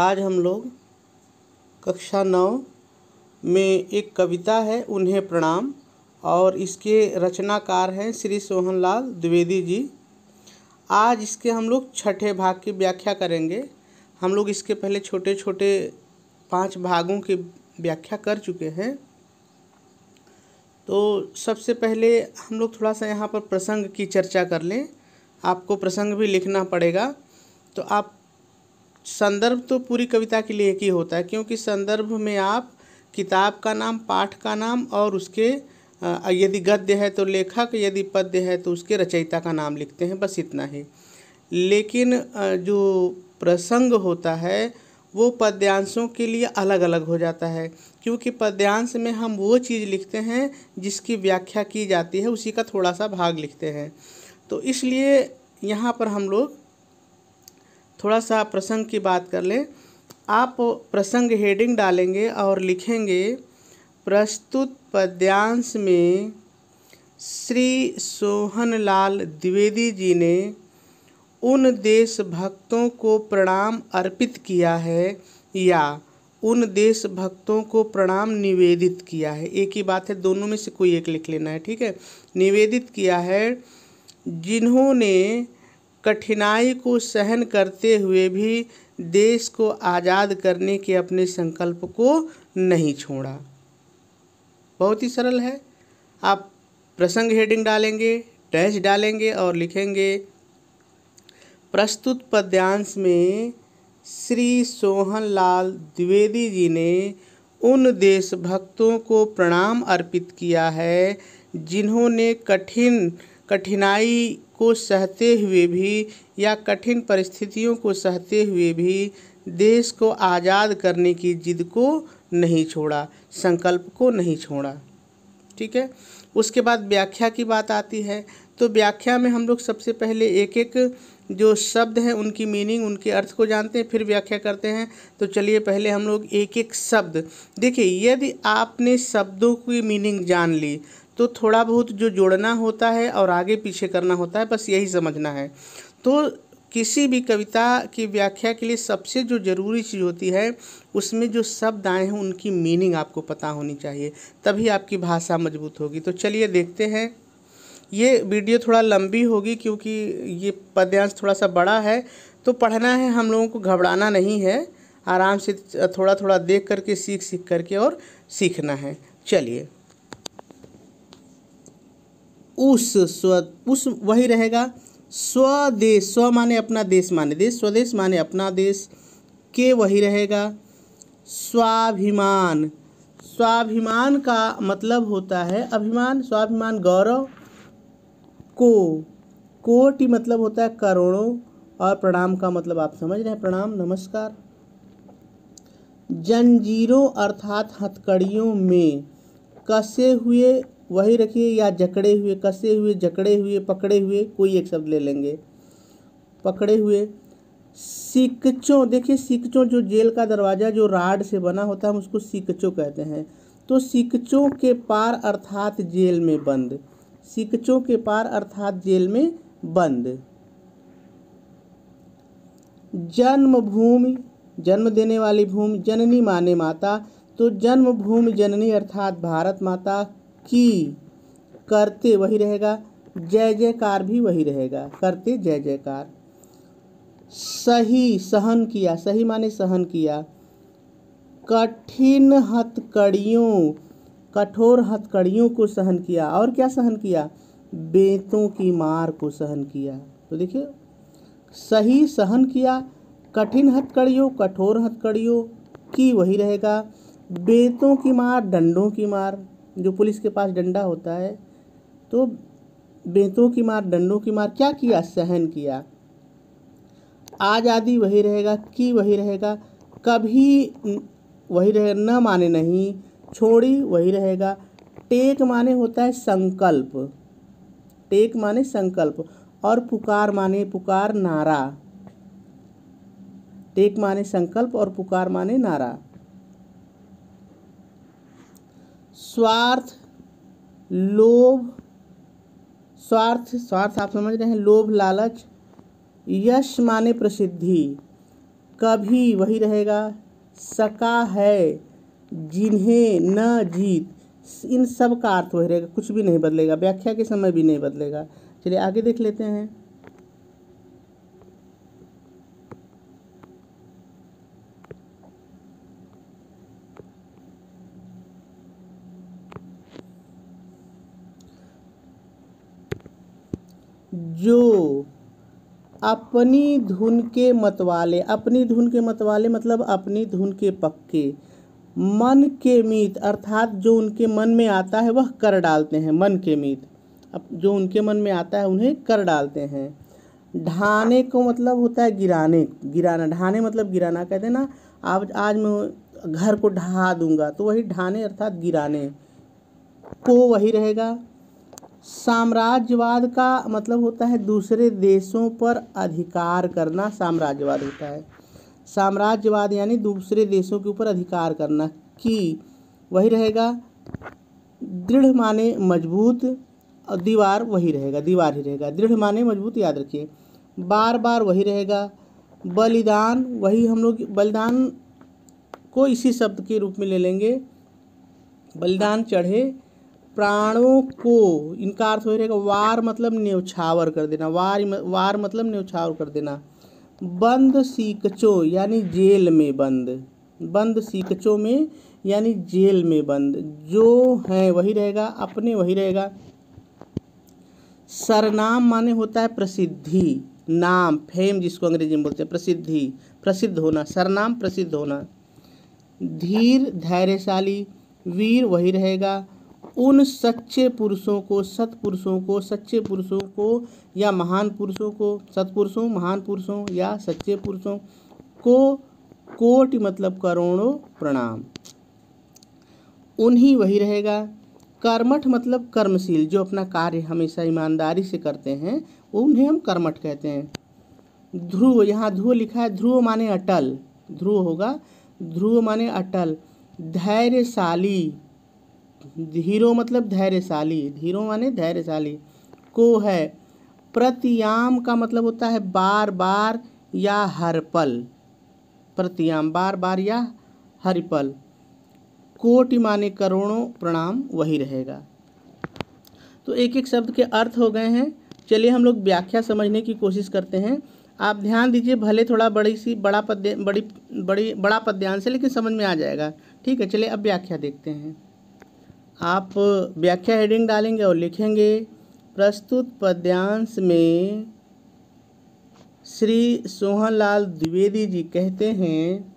आज हम लोग कक्षा नौ में एक कविता है उन्हें प्रणाम और इसके रचनाकार हैं श्री सोहनलाल द्विवेदी जी आज इसके हम लोग छठे भाग की व्याख्या करेंगे हम लोग इसके पहले छोटे छोटे पांच भागों की व्याख्या कर चुके हैं तो सबसे पहले हम लोग थोड़ा सा यहाँ पर प्रसंग की चर्चा कर लें आपको प्रसंग भी लिखना पड़ेगा तो आप संदर्भ तो पूरी कविता के लिए एक ही होता है क्योंकि संदर्भ में आप किताब का नाम पाठ का नाम और उसके यदि गद्य है तो लेखक यदि पद्य है तो उसके रचयिता का नाम लिखते हैं बस इतना ही लेकिन जो प्रसंग होता है वो पद्यांशों के लिए अलग अलग हो जाता है क्योंकि पद्यांश में हम वो चीज़ लिखते हैं जिसकी व्याख्या की जाती है उसी का थोड़ा सा भाग लिखते हैं तो इसलिए यहाँ पर हम लोग थोड़ा सा प्रसंग की बात कर लें आप प्रसंग हेडिंग डालेंगे और लिखेंगे प्रस्तुत पद्यांश में श्री सोहनलाल द्विवेदी जी ने उन देशभक्तों को प्रणाम अर्पित किया है या उन देशभक्तों को प्रणाम निवेदित किया है एक ही बात है दोनों में से कोई एक लिख लेना है ठीक है निवेदित किया है जिन्होंने कठिनाई को सहन करते हुए भी देश को आज़ाद करने के अपने संकल्प को नहीं छोड़ा बहुत ही सरल है आप प्रसंग हेडिंग डालेंगे डैश डालेंगे और लिखेंगे प्रस्तुत पद्यांश में श्री सोहनलाल द्विवेदी जी ने उन देशभक्तों को प्रणाम अर्पित किया है जिन्होंने कठिन कठिनाई को सहते हुए भी या कठिन परिस्थितियों को सहते हुए भी देश को आज़ाद करने की जिद को नहीं छोड़ा संकल्प को नहीं छोड़ा ठीक है उसके बाद व्याख्या की बात आती है तो व्याख्या में हम लोग सबसे पहले एक एक जो शब्द हैं उनकी मीनिंग उनके अर्थ को जानते हैं फिर व्याख्या करते हैं तो चलिए पहले हम लोग एक एक शब्द देखिए यदि आपने शब्दों की मीनिंग जान ली तो थोड़ा बहुत जो जोड़ना होता है और आगे पीछे करना होता है बस यही समझना है तो किसी भी कविता की व्याख्या के लिए सबसे जो ज़रूरी चीज़ होती है उसमें जो शब्द आए हैं उनकी मीनिंग आपको पता होनी चाहिए तभी आपकी भाषा मजबूत होगी तो चलिए देखते हैं ये वीडियो थोड़ा लंबी होगी क्योंकि ये पद्यांश थोड़ा सा बड़ा है तो पढ़ना है हम लोगों को घबराना नहीं है आराम से थोड़ा थोड़ा देख करके सीख सीख करके और सीखना है चलिए उस स्व उस वही रहेगा स्वदेश स्व माने अपना देश माने देश स्वदेश माने अपना देश के वही रहेगा स्वाभिमान स्वाभिमान का मतलब होता है अभिमान स्वाभिमान गौरव को कोटि मतलब होता है करोड़ों और प्रणाम का मतलब आप समझ रहे हैं प्रणाम नमस्कार जंजीरों अर्थात हथकड़ियों में कसे हुए वही रखिए या जकड़े हुए कसे हुए जकड़े हुए पकड़े हुए कोई एक शब्द ले लेंगे पकड़े हुए सिकचों देखिए सिकचों जो जेल का दरवाज़ा जो राड से बना होता है हम उसको सिकचों कहते हैं तो सिकचों के पार अर्थात जेल में बंद सिकचों के पार अर्थात जेल में बंद जन्मभूमि जन्म देने वाली भूमि जननी माने माता तो जन्मभूमि जननी अर्थात भारत माता की करते वही रहेगा जय जयकार भी वही रहेगा करते जय जयकार सही सहन किया सही माने सहन किया कठिन हथकड़ियों कठोर हथकड़ियों को सहन किया और क्या सहन किया बेतों की मार को सहन किया तो देखिए सही सहन किया कठिन हथकड़ियों कठोर हथकड़ियों की वही रहेगा बेतों की मार डंडों की मार जो पुलिस के पास डंडा होता है तो बेतों की मार डंडों की मार क्या किया सहन किया आज़ादी वही रहेगा कि वही रहेगा कभी वही रहेगा न माने नहीं छोड़ी वही रहेगा टेक माने होता है संकल्प टेक माने संकल्प और पुकार माने पुकार नारा टेक माने संकल्प और पुकार माने नारा स्वार्थ लोभ स्वार्थ स्वार्थ आप समझ रहे हैं लोभ लालच यश माने प्रसिद्धि कभी वही रहेगा सका है जिन्हें न जीत इन सब का अर्थ वही रहेगा कुछ भी नहीं बदलेगा व्याख्या के समय भी नहीं बदलेगा चलिए आगे देख लेते हैं जो अपनी धुन के मतवाले अपनी धुन के मतवाले मतलब अपनी धुन के पक्के मन के मीत अर्थात जो उनके मन में आता है वह कर डालते हैं मन के मीत अब जो उनके मन में आता है उन्हें कर डालते हैं ढाने को मतलब होता है गिराने गिराना ढाने मतलब गिराना कहते हैं ना आज आज मैं घर को ढहा दूंगा तो वही ढाने अर्थात गिराने को वही रहेगा साम्राज्यवाद का मतलब होता है दूसरे देशों पर अधिकार करना साम्राज्यवाद होता है साम्राज्यवाद यानी दूसरे देशों के ऊपर अधिकार करना कि वही रहेगा दृढ़ माने मजबूत और दीवार वही रहेगा दीवार ही रहेगा दृढ़ माने मजबूत याद रखिए बार बार वही रहेगा बलिदान वही हम लोग बलिदान को इसी शब्द के रूप में ले लेंगे बलिदान चढ़े प्राणों को इनका अर्थ हो रहेगा वार मतलब न्यौछावर कर देना वार वार मतलब न्यौछावर कर देना बंद सीकचो यानी जेल में बंद बंद सीकचों में यानी जेल में बंद जो है वही रहेगा अपने वही रहेगा सरनाम माने होता है प्रसिद्धि नाम फेम जिसको अंग्रेजी में बोलते हैं प्रसिद्धि प्रसिद्ध होना सरनाम प्रसिद्ध होना धीर धैर्यशाली वीर वही रहेगा उन सच्चे पुरुषों को सत्पुरुषों को सच्चे पुरुषों को या महान पुरुषों को सत्पुरुषों महान पुरुषों या सच्चे पुरुषों को कोटि मतलब करोड़ों प्रणाम उन्हीं वही रहेगा कर्मठ मतलब कर्मशील जो अपना कार्य हमेशा ईमानदारी से करते हैं उन्हें हम कर्मठ कहते हैं ध्रुव यहाँ ध्रुव लिखा है ध्रुव माने अटल ध्रुव होगा ध्रुव माने अटल धैर्यशाली धीरो मतलब धैर्यशाली धीरो माने धैर्यशाली को है प्रतियाम का मतलब होता है बार बार या हर पल प्रतियाम बार बार या हर पल कोटि माने करोड़ों प्रणाम वही रहेगा तो एक एक शब्द के अर्थ हो गए हैं चलिए हम लोग व्याख्या समझने की कोशिश करते हैं आप ध्यान दीजिए भले थोड़ा बड़ी सी बड़ा पद्य बड़ी बड़ी बड़ा पद्यांश है लेकिन समझ में आ जाएगा ठीक है चलिए अब व्याख्या देखते हैं आप व्याख्या हेडिंग डालेंगे और लिखेंगे प्रस्तुत पद्यांश में श्री सोहनलाल द्विवेदी जी कहते हैं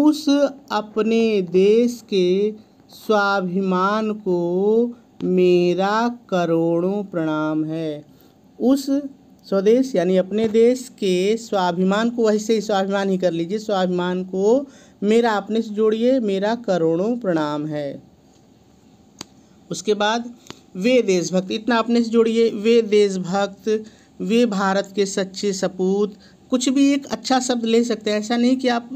उस अपने देश के स्वाभिमान को मेरा करोड़ों प्रणाम है उस स्वदेश यानी अपने देश के स्वाभिमान को वैसे ही स्वाभिमान ही कर लीजिए स्वाभिमान को मेरा अपने से जोड़िए मेरा करोड़ों प्रणाम है उसके बाद वे देशभक्त इतना अपने से जोड़िए वे देशभक्त वे भारत के सच्चे सपूत कुछ भी एक अच्छा शब्द ले सकते हैं ऐसा नहीं कि आप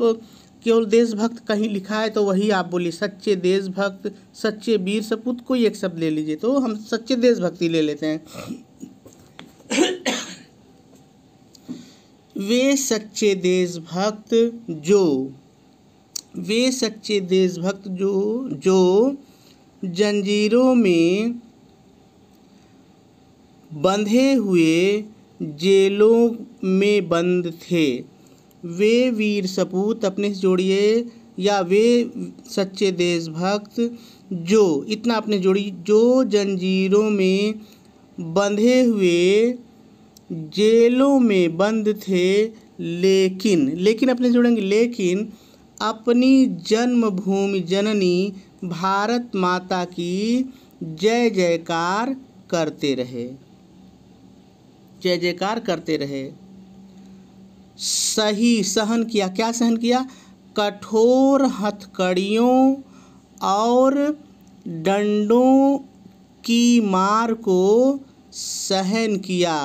केवल देशभक्त कहीं लिखा है तो वही आप बोलिए सच्चे देशभक्त सच्चे वीर सपूत कोई एक शब्द ले लीजिए तो हम सच्चे देशभक्ति ले लेते हैं वे सच्चे देशभक्त जो वे सच्चे देशभक्त जो जो जंजीरों में बंधे हुए जेलों में बंद थे वे वीर सपूत अपने से जोड़िए या वे सच्चे देशभक्त जो इतना अपने जोड़ी जो जंजीरों में बंधे हुए जेलों में बंद थे लेकिन लेकिन अपने जोड़ेंगे लेकिन अपनी जन्मभूमि जननी भारत माता की जय जयकार करते रहे जय जयकार करते रहे सही सहन किया क्या सहन किया कठोर हथकड़ियों और डंडों की मार को सहन किया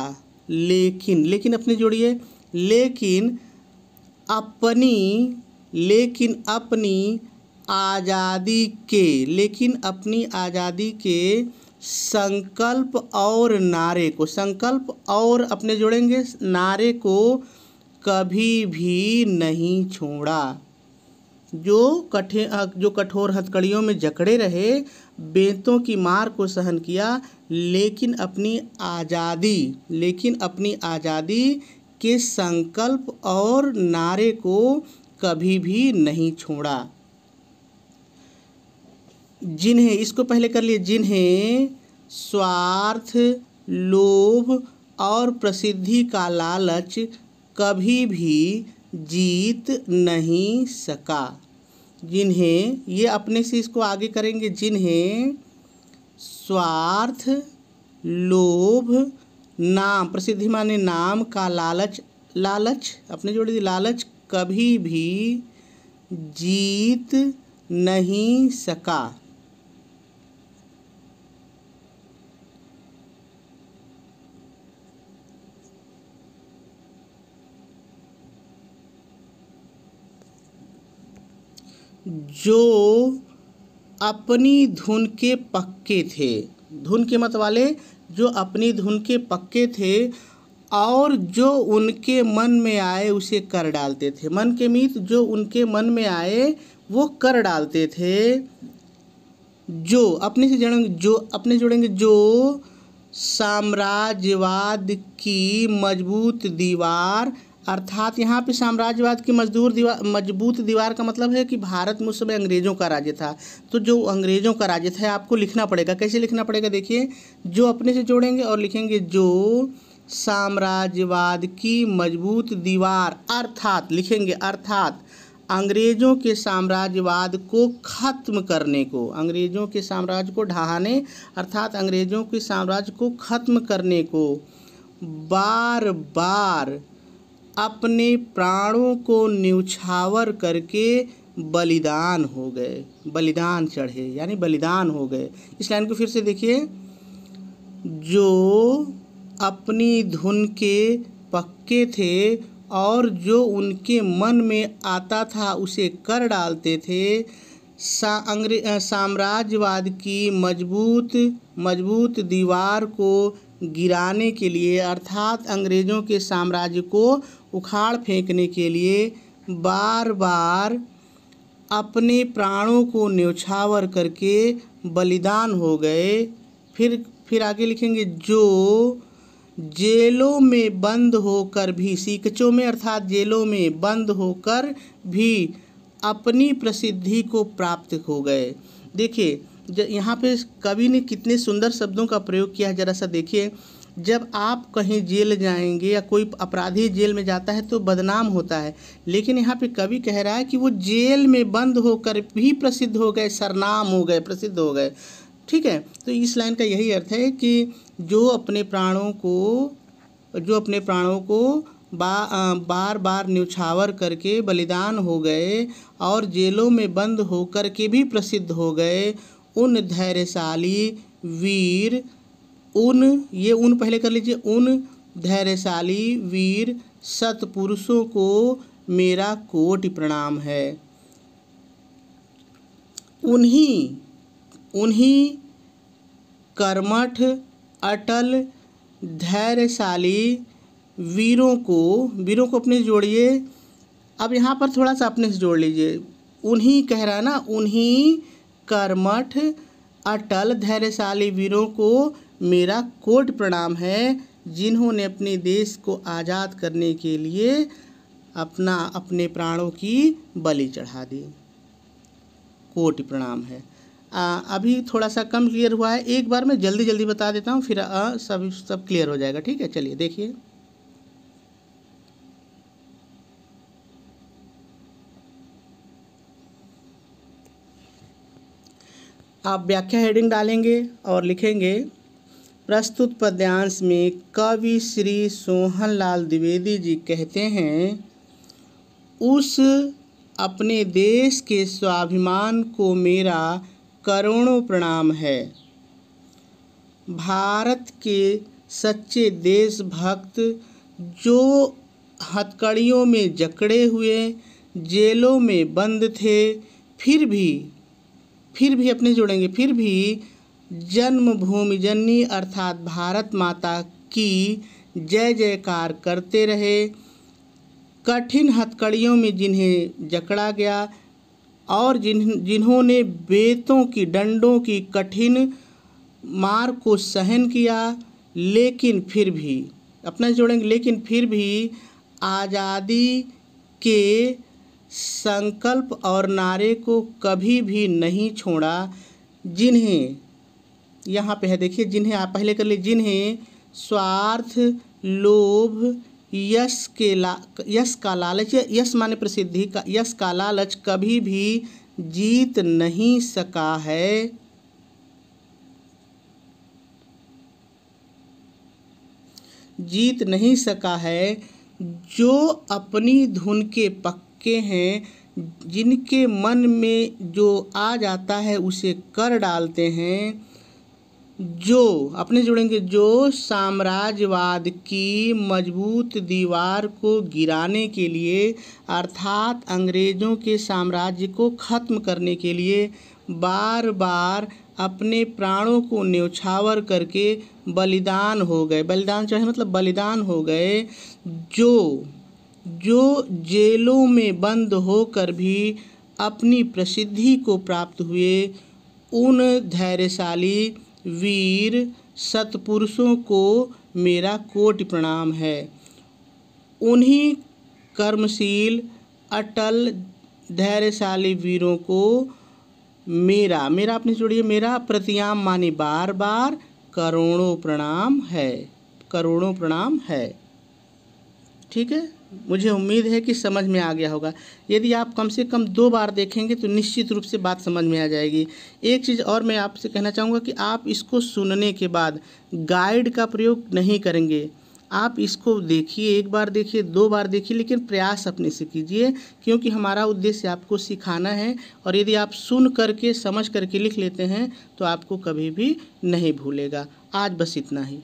लेकिन लेकिन अपने जोड़िए लेकिन अपनी लेकिन अपनी आज़ादी के लेकिन अपनी आज़ादी के संकल्प और नारे को संकल्प और अपने जोड़ेंगे नारे को कभी भी नहीं छोड़ा जो कठे जो कठोर हथकड़ियों में जकड़े रहे बेतों की मार को सहन किया लेकिन अपनी आज़ादी लेकिन अपनी आज़ादी के संकल्प और नारे को कभी भी नहीं छोड़ा जिन्हें इसको पहले कर लिए जिन्हें स्वार्थ लोभ और प्रसिद्धि का लालच कभी भी जीत नहीं सका जिन्हें ये अपने से इसको आगे करेंगे जिन्हें स्वार्थ लोभ नाम प्रसिद्धि माने नाम का लालच लालच अपने जोड़ी लालच कभी भी जीत नहीं सका जो अपनी धुन के पक्के थे धुन के मत वाले जो अपनी धुन के पक्के थे और जो उनके मन में आए उसे कर डालते थे मन के मित जो उनके मन में आए वो कर डालते थे जो अपने से जोड़ेंगे जो अपने जुड़ेंगे जो साम्राज्यवाद की मजबूत दीवार अर्थात यहाँ पे साम्राज्यवाद की मजदूर दीवार मजबूत दीवार का मतलब है कि भारत में उस समय अंग्रेज़ों का राज्य था तो जो अंग्रेज़ों का राज्य था आपको लिखना पड़ेगा कैसे लिखना पड़ेगा देखिए जो अपने से जोड़ेंगे और लिखेंगे जो साम्राज्यवाद की मजबूत दीवार अर्थात लिखेंगे अर्थात अंग्रेजों के साम्राज्यवाद को खत्म करने को अंग्रेजों के साम्राज्य को ढहाने अर्थात अंग्रेजों के साम्राज्य को खत्म करने को बार बार अपने प्राणों को न्यौछावर करके बलिदान हो गए बलिदान चढ़े यानी बलिदान हो गए इस लाइन को फिर से देखिए जो अपनी धुन के पक्के थे और जो उनके मन में आता था उसे कर डालते थे सा अंग्रे साम्राज्यवाद की मजबूत मजबूत दीवार को गिराने के लिए अर्थात अंग्रेज़ों के साम्राज्य को उखाड़ फेंकने के लिए बार बार अपने प्राणों को न्यौछावर करके बलिदान हो गए फिर फिर आगे लिखेंगे जो जेलों में बंद होकर भी सीकचों में अर्थात जेलों में बंद होकर भी अपनी प्रसिद्धि को प्राप्त हो गए देखिए यहाँ पे कवि ने कितने सुंदर शब्दों का प्रयोग किया है जरा सा देखिए जब आप कहीं जेल जाएंगे या कोई अपराधी जेल में जाता है तो बदनाम होता है लेकिन यहाँ पे कवि कह रहा है कि वो जेल में बंद होकर भी प्रसिद्ध हो गए सरनाम हो गए प्रसिद्ध हो गए ठीक है तो इस लाइन का यही अर्थ है कि जो अपने प्राणों को जो अपने प्राणों को बा, बार बार न्यौछावर करके बलिदान हो गए और जेलों में बंद होकर के भी प्रसिद्ध हो गए उन धैर्यशाली वीर उन ये उन पहले कर लीजिए उन धैर्यशाली वीर सतपुरुषों को मेरा कोटि प्रणाम है उन्हीं उन्हीं कर्मठ अटल धैर्यशाली वीरों को वीरों को अपने से जोड़िए अब यहाँ पर थोड़ा सा अपने से जोड़ लीजिए उन्हीं कह रहा है ना उन्हीं कर्मठ अटल धैर्यशाली वीरों को मेरा कोट प्रणाम है जिन्होंने अपने देश को आज़ाद करने के लिए अपना अपने प्राणों की बलि चढ़ा दी कोट प्रणाम है आ, अभी थोड़ा सा कम क्लियर हुआ है एक बार मैं जल्दी जल्दी बता देता हूँ फिर आ, सब सब क्लियर हो जाएगा ठीक है चलिए देखिए आप व्याख्या हेडिंग डालेंगे और लिखेंगे प्रस्तुत पद्यांश में कवि श्री सोहन लाल द्विवेदी जी कहते हैं उस अपने देश के स्वाभिमान को मेरा करोड़ों प्रणाम है भारत के सच्चे देशभक्त जो हथकड़ियों में जकड़े हुए जेलों में बंद थे फिर भी फिर भी अपने जुड़ेंगे फिर भी जन्मभूमि जननी अर्थात भारत माता की जय जयकार करते रहे कठिन हथकड़ियों में जिन्हें जकड़ा गया और जिन जिन्होंने बेतों की डंडों की कठिन मार को सहन किया लेकिन फिर भी अपना जोड़ेंगे लेकिन फिर भी आज़ादी के संकल्प और नारे को कभी भी नहीं छोड़ा जिन्हें यहाँ पे है देखिए जिन्हें आप पहले कर लिए जिन्हें स्वार्थ लोभ यश के ला यश का लालच यश माने प्रसिद्धि का यश का लालच कभी भी जीत नहीं सका है जीत नहीं सका है जो अपनी धुन के पक्के हैं जिनके मन में जो आ जाता है उसे कर डालते हैं जो अपने जुड़ेंगे जो साम्राज्यवाद की मजबूत दीवार को गिराने के लिए अर्थात अंग्रेज़ों के साम्राज्य को ख़त्म करने के लिए बार बार अपने प्राणों को न्यौछावर करके बलिदान हो गए बलिदान चाहे मतलब बलिदान हो गए जो जो जेलों में बंद होकर भी अपनी प्रसिद्धि को प्राप्त हुए उन धैर्यशाली वीर सत्पुरुषों को मेरा कोटि प्रणाम है उन्हीं कर्मशील अटल धैर्यशाली वीरों को मेरा मेरा अपने जोड़िए मेरा प्रतियाम मानी बार बार करोड़ों प्रणाम है करोड़ों प्रणाम है ठीक है मुझे उम्मीद है कि समझ में आ गया होगा यदि आप कम से कम दो बार देखेंगे तो निश्चित रूप से बात समझ में आ जाएगी एक चीज़ और मैं आपसे कहना चाहूँगा कि आप इसको सुनने के बाद गाइड का प्रयोग नहीं करेंगे आप इसको देखिए एक बार देखिए दो बार देखिए लेकिन प्रयास अपने से कीजिए क्योंकि हमारा उद्देश्य आपको सिखाना है और यदि आप सुन करके समझ करके लिख लेते हैं तो आपको कभी भी नहीं भूलेगा आज बस इतना ही